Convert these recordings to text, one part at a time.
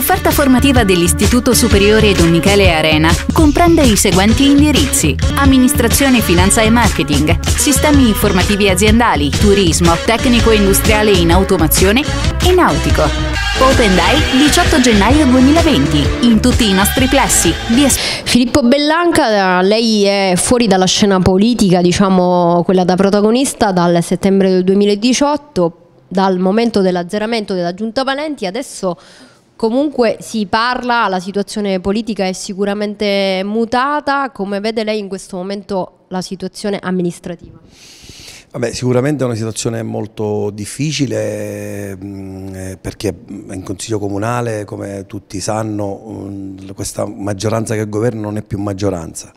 L'offerta formativa dell'Istituto Superiore Don Michele Arena comprende i seguenti indirizzi: Amministrazione, Finanza e Marketing, Sistemi informativi aziendali, Turismo, Tecnico industriale in automazione e Nautico. Open Day 18 gennaio 2020 in tutti i nostri plessi. Filippo Bellanca, lei è fuori dalla scena politica, diciamo quella da protagonista dal settembre del 2018, dal momento dell'azzeramento della Giunta Valenti, adesso Comunque si parla, la situazione politica è sicuramente mutata, come vede lei in questo momento la situazione amministrativa? Vabbè, sicuramente è una situazione molto difficile mm, eh, perché in Consiglio Comunale, come tutti sanno, mm, questa maggioranza che governa non è più maggioranza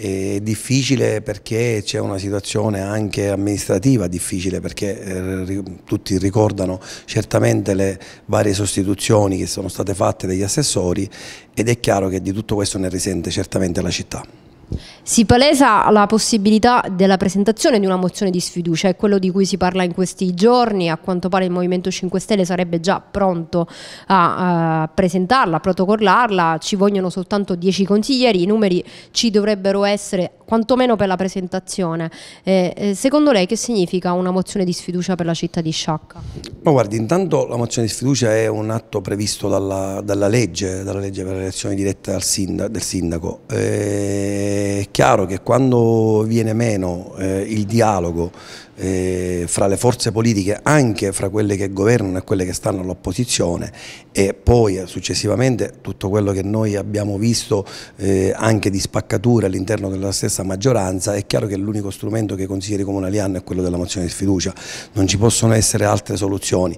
è difficile perché c'è una situazione anche amministrativa difficile perché eh, tutti ricordano certamente le varie sostituzioni che sono state fatte dagli assessori ed è chiaro che di tutto questo ne risente certamente la città. Si palesa la possibilità della presentazione di una mozione di sfiducia, è quello di cui si parla in questi giorni, a quanto pare il Movimento 5 Stelle sarebbe già pronto a uh, presentarla, a protocollarla, ci vogliono soltanto 10 consiglieri, i numeri ci dovrebbero essere quantomeno per la presentazione. Eh, eh, secondo lei che significa una mozione di sfiducia per la città di Sciacca? Ma guardi, intanto la mozione di sfiducia è un atto previsto dalla, dalla legge, dalla legge per l'elezione diretta sindaco, del sindaco, eh, chiaro che quando viene meno eh, il dialogo eh, fra le forze politiche, anche fra quelle che governano e quelle che stanno all'opposizione e poi eh, successivamente tutto quello che noi abbiamo visto eh, anche di spaccature all'interno della stessa maggioranza, è chiaro che l'unico strumento che i consiglieri comunali hanno è quello della mozione di sfiducia, non ci possono essere altre soluzioni.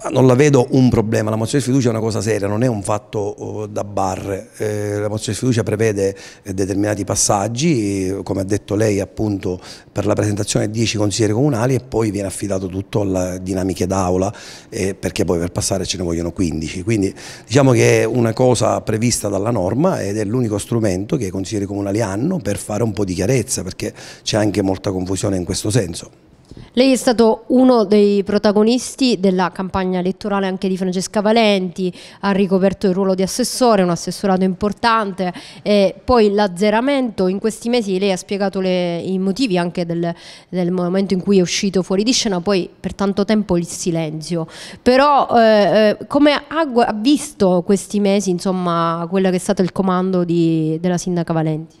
Ma non la vedo un problema, la mozione di sfiducia è una cosa seria, non è un fatto oh, da bar, eh, la mozione di sfiducia prevede eh, determinati passaggi, eh, come ha detto lei appunto per la presentazione 10 consiglieri comunali e poi viene affidato tutto alle dinamiche d'aula eh, perché poi per passare ce ne vogliono 15, quindi diciamo che è una cosa prevista dalla norma ed è l'unico strumento che i consiglieri comunali hanno per fare un po' di chiarezza perché c'è anche molta confusione in questo senso. Lei è stato uno dei protagonisti della campagna elettorale anche di Francesca Valenti, ha ricoperto il ruolo di assessore, un assessorato importante, e poi l'azzeramento, in questi mesi lei ha spiegato le, i motivi anche del, del, momento in cui è uscito fuori di scena, poi per tanto tempo il silenzio, però eh, eh come ha, ha, visto questi mesi insomma, quello che è stato il comando di, della sindaca Valenti?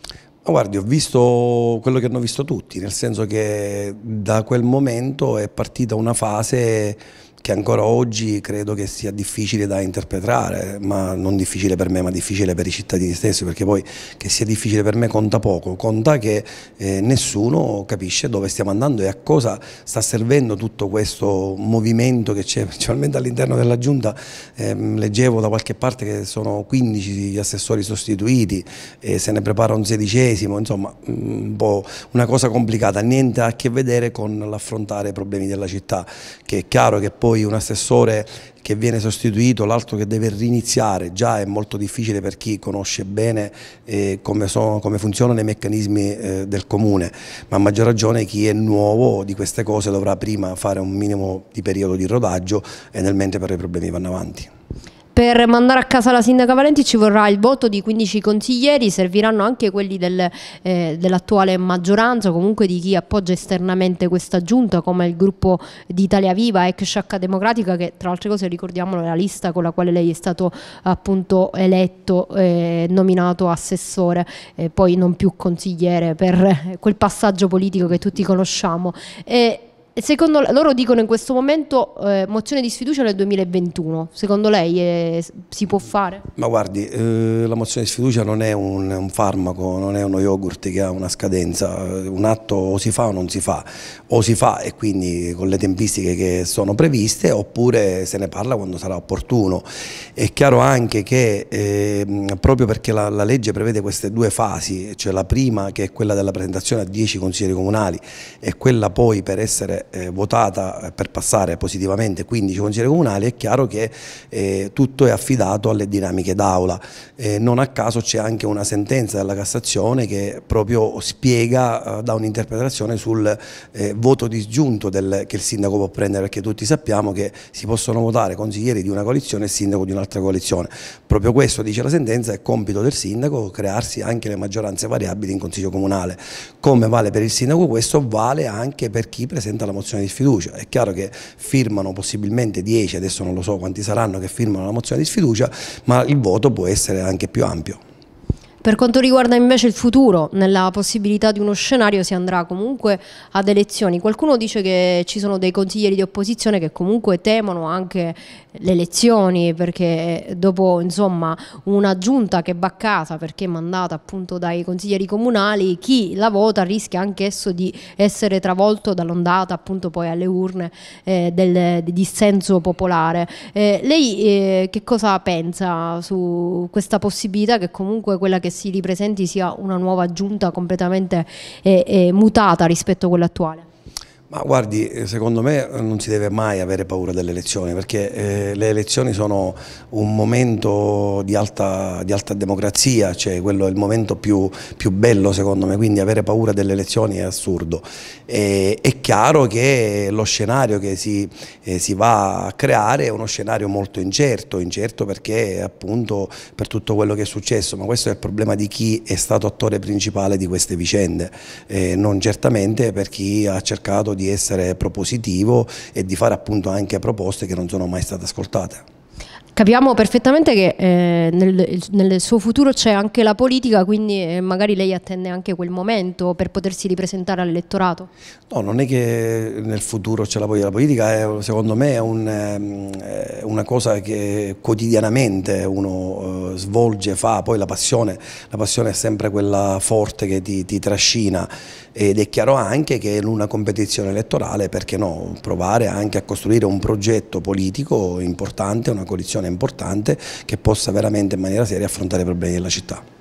Ma guardi, ho visto quello che hanno visto tutti, nel senso che da quel momento è partita una fase che ancora oggi credo che sia difficile da interpretare, ma non difficile per me, ma difficile per i cittadini stessi, perché poi che sia difficile per me conta poco, conta che eh, nessuno capisce dove stiamo andando e a cosa sta servendo tutto questo movimento che c'è, principalmente all'interno della Giunta, eh, leggevo da qualche parte che sono 15 gli assessori sostituiti, eh, se ne prepara un sedicesimo, insomma mm, un po' una cosa complicata, niente a che vedere con l'affrontare i problemi della città, che è chiaro che poi poi un assessore che viene sostituito, l'altro che deve riniziare, già è molto difficile per chi conosce bene eh, come, sono, come, funzionano i meccanismi eh, del comune, ma a maggior ragione chi è nuovo di queste cose dovrà prima fare un minimo di periodo di rodaggio e nel mentre però i problemi vanno avanti. Per mandare a casa la sindaca Valenti ci vorrà il voto di 15 consiglieri, serviranno anche quelli del, eh, dell'attuale maggioranza, comunque di chi appoggia esternamente questa giunta, come il gruppo di Italia Viva, ex Sciacca Democratica, che tra altre cose ricordiamolo è la lista con la quale lei è stato appunto eletto, eh, nominato assessore, eh, poi non più consigliere per eh, quel passaggio politico che tutti conosciamo. Eh, secondo loro dicono in questo momento eh, mozione di sfiducia nel 2021, secondo lei eh, si può fare? Ma guardi, eh, la mozione di sfiducia non è un, un, farmaco, non è uno yogurt che ha una scadenza, un atto o si fa o non si fa, o si fa e quindi con le tempistiche che sono previste oppure se ne parla quando sarà opportuno. È chiaro anche che ehm, proprio perché la, la legge prevede queste due fasi, cioè la prima che è quella della presentazione a 10 consiglieri comunali e quella poi per essere eh, votata eh, per passare positivamente 15 consiglieri comunali, è chiaro che eh, tutto è affidato alle dinamiche d'aula. Eh, non a caso c'è anche una sentenza della Cassazione che proprio spiega, eh, da un'interpretazione sul eh, voto disgiunto del, che il sindaco può prendere, perché tutti sappiamo che si possono votare consiglieri di una coalizione e sindaco di un'altra coalizione. Proprio questo, dice la sentenza, è compito del sindaco crearsi anche le maggioranze variabili in consiglio comunale. Come vale per il sindaco questo, vale anche per chi presenta la mozione mozione di sfiducia. È chiaro che firmano possibilmente 10, adesso non lo so quanti saranno che firmano la mozione di sfiducia, ma il voto può essere anche più ampio. Per quanto riguarda invece il futuro, nella possibilità di uno scenario si andrà comunque ad elezioni. Qualcuno dice che ci sono dei consiglieri di opposizione che comunque temono anche le elezioni perché dopo insomma, una giunta che va a casa perché è mandata appunto dai consiglieri comunali, chi la vota rischia anch'esso di essere travolto dall'ondata appunto poi alle urne eh, del dissenso popolare. Eh, lei eh, che cosa pensa su questa possibilità che comunque quella che che si ripresenti sia una nuova giunta completamente eh, eh, mutata rispetto a quella attuale? Ma guardi, eh, secondo me eh, non si deve mai avere paura delle elezioni perché eh, le elezioni sono un momento di alta, di alta democrazia, cioè quello è il momento più, più, bello secondo me, quindi avere paura delle elezioni è assurdo. E, è chiaro che lo scenario che si, eh, si, va a creare è uno scenario molto incerto, incerto perché appunto per tutto quello che è successo, ma questo è il problema di chi è stato attore principale di queste vicende, eh, non certamente per chi ha cercato di essere propositivo e di fare appunto anche proposte che non sono mai state ascoltate. Capiamo perfettamente che eh, nel, nel, suo futuro c'è anche la politica, quindi eh, magari lei attende anche quel momento per potersi ripresentare all'elettorato. No, non è che nel futuro c'è la politica, la politica è, secondo me è, un, ehm, è una cosa che quotidianamente uno eh, svolge, fa, poi la passione, la passione, è sempre quella forte che ti, ti trascina ed è chiaro anche che in una competizione elettorale, perché no, provare anche a costruire un progetto politico importante, una coalizione posizione importante che possa veramente in maniera seria affrontare i problemi della città.